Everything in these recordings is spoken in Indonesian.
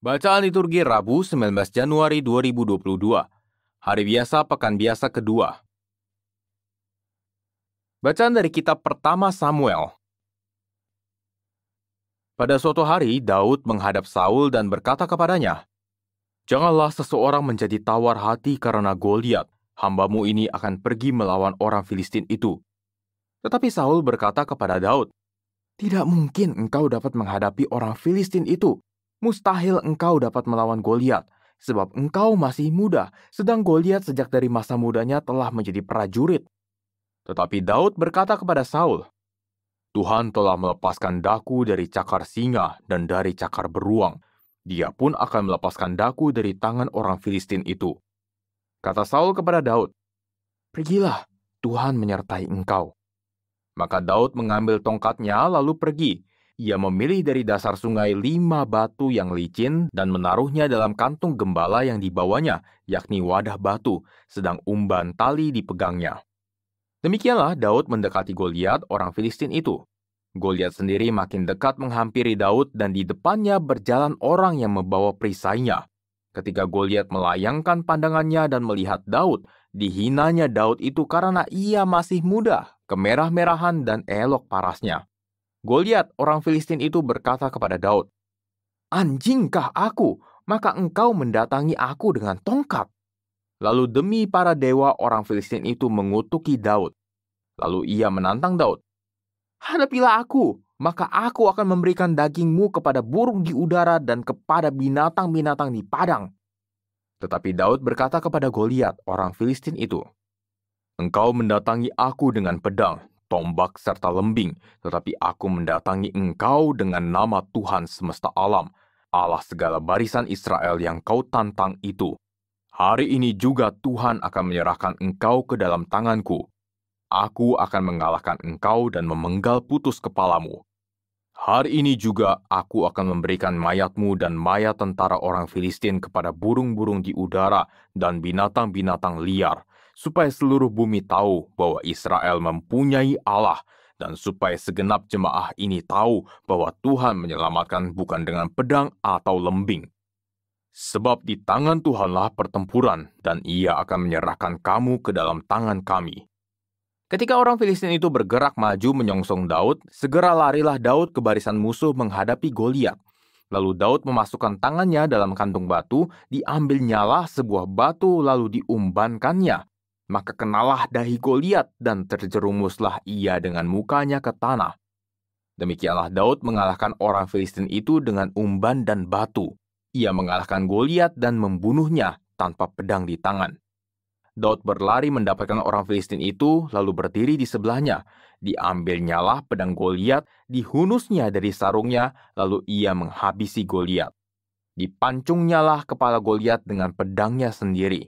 Bacaan liturgi Rabu 19 Januari 2022, hari biasa pekan biasa kedua. Bacaan dari kitab pertama Samuel. Pada suatu hari, Daud menghadap Saul dan berkata kepadanya, Janganlah seseorang menjadi tawar hati karena Goliat, hambamu ini akan pergi melawan orang Filistin itu. Tetapi Saul berkata kepada Daud, Tidak mungkin engkau dapat menghadapi orang Filistin itu, Mustahil engkau dapat melawan Goliat, sebab engkau masih muda, sedang Goliat sejak dari masa mudanya telah menjadi prajurit. Tetapi Daud berkata kepada Saul, Tuhan telah melepaskan daku dari cakar singa dan dari cakar beruang. Dia pun akan melepaskan daku dari tangan orang Filistin itu. Kata Saul kepada Daud, Pergilah, Tuhan menyertai engkau. Maka Daud mengambil tongkatnya lalu pergi, ia memilih dari dasar sungai lima batu yang licin dan menaruhnya dalam kantung gembala yang dibawanya, yakni wadah batu, sedang umban tali dipegangnya. Demikianlah Daud mendekati Goliat, orang Filistin itu. Goliat sendiri makin dekat menghampiri Daud dan di depannya berjalan orang yang membawa perisainya. Ketika Goliat melayangkan pandangannya dan melihat Daud, dihinanya Daud itu karena ia masih muda, kemerah-merahan dan elok parasnya. Goliat orang Filistin itu berkata kepada Daud, Anjingkah aku? Maka engkau mendatangi aku dengan tongkat. Lalu demi para dewa orang Filistin itu mengutuki Daud. Lalu ia menantang Daud, Hadapilah aku, maka aku akan memberikan dagingmu kepada burung di udara dan kepada binatang-binatang di padang. Tetapi Daud berkata kepada Goliat, orang Filistin itu, Engkau mendatangi aku dengan pedang, tombak, serta lembing, tetapi aku mendatangi engkau dengan nama Tuhan semesta alam, Allah segala barisan Israel yang kau tantang itu. Hari ini juga Tuhan akan menyerahkan engkau ke dalam tanganku. Aku akan mengalahkan engkau dan memenggal putus kepalamu. Hari ini juga aku akan memberikan mayatmu dan mayat tentara orang Filistin kepada burung-burung di udara dan binatang-binatang liar, supaya seluruh bumi tahu bahwa Israel mempunyai Allah, dan supaya segenap jemaah ini tahu bahwa Tuhan menyelamatkan bukan dengan pedang atau lembing. Sebab di tangan Tuhanlah pertempuran, dan ia akan menyerahkan kamu ke dalam tangan kami. Ketika orang Filistin itu bergerak maju menyongsong Daud, segera larilah Daud ke barisan musuh menghadapi Goliat. Lalu Daud memasukkan tangannya dalam kantung batu, diambil nyala sebuah batu lalu diumbankannya maka kenalah dahi Goliat dan terjerumuslah ia dengan mukanya ke tanah. Demikianlah Daud mengalahkan orang Filistin itu dengan umban dan batu. Ia mengalahkan Goliat dan membunuhnya tanpa pedang di tangan. Daud berlari mendapatkan orang Filistin itu, lalu berdiri di sebelahnya. Diambilnyalah pedang Goliat, dihunusnya dari sarungnya, lalu ia menghabisi Goliat. Dipancungnyalah kepala Goliat dengan pedangnya sendiri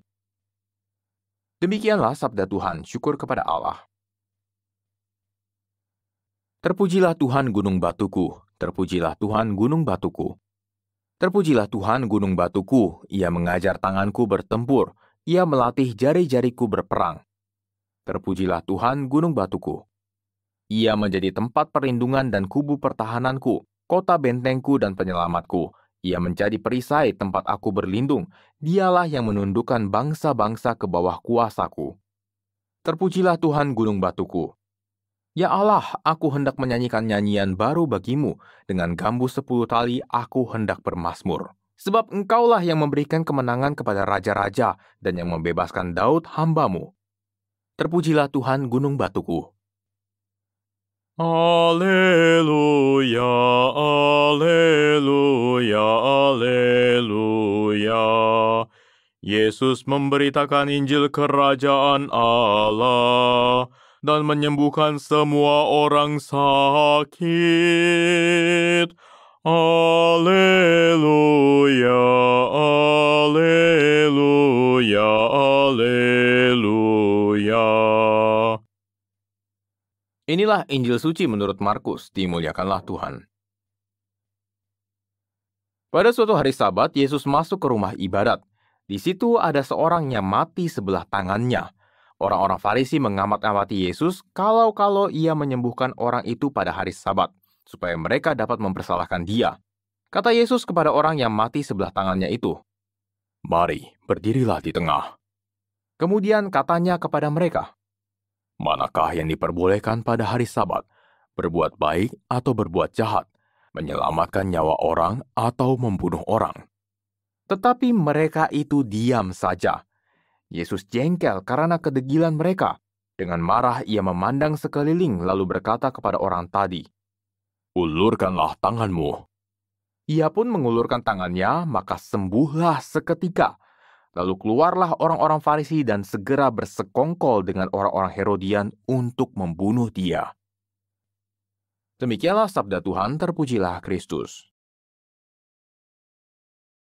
Demikianlah sabda Tuhan, syukur kepada Allah. Terpujilah Tuhan gunung batuku, terpujilah Tuhan gunung batuku. Terpujilah Tuhan gunung batuku, ia mengajar tanganku bertempur, ia melatih jari-jariku berperang. Terpujilah Tuhan gunung batuku. Ia menjadi tempat perlindungan dan kubu pertahananku, kota bentengku dan penyelamatku, ia menjadi perisai tempat aku berlindung. Dialah yang menundukkan bangsa-bangsa ke bawah kuasaku. Terpujilah Tuhan gunung batuku. Ya Allah, aku hendak menyanyikan nyanyian baru bagimu. Dengan gambus sepuluh tali, aku hendak bermasmur. Sebab engkaulah yang memberikan kemenangan kepada raja-raja dan yang membebaskan Daud hambamu. Terpujilah Tuhan gunung batuku. Haleluya, haleluya. Haleluya, haleluya. Yesus memberitakan Injil Kerajaan Allah dan menyembuhkan semua orang sakit. Haleluya, haleluya, haleluya. Inilah Injil suci menurut Markus, dimuliakanlah Tuhan. Pada suatu hari Sabat, Yesus masuk ke rumah ibadat. Di situ ada seorang yang mati sebelah tangannya. Orang-orang Farisi mengamat-amati Yesus kalau-kalau ia menyembuhkan orang itu pada hari Sabat, supaya mereka dapat mempersalahkan dia. Kata Yesus kepada orang yang mati sebelah tangannya itu, "Mari, berdirilah di tengah." Kemudian katanya kepada mereka, "Manakah yang diperbolehkan pada hari Sabat, berbuat baik atau berbuat jahat?" menyelamatkan nyawa orang, atau membunuh orang. Tetapi mereka itu diam saja. Yesus jengkel karena kedegilan mereka. Dengan marah, ia memandang sekeliling lalu berkata kepada orang tadi, Ulurkanlah tanganmu. Ia pun mengulurkan tangannya, maka sembuhlah seketika. Lalu keluarlah orang-orang Farisi dan segera bersekongkol dengan orang-orang Herodian untuk membunuh dia. Demikianlah sabda Tuhan, terpujilah Kristus.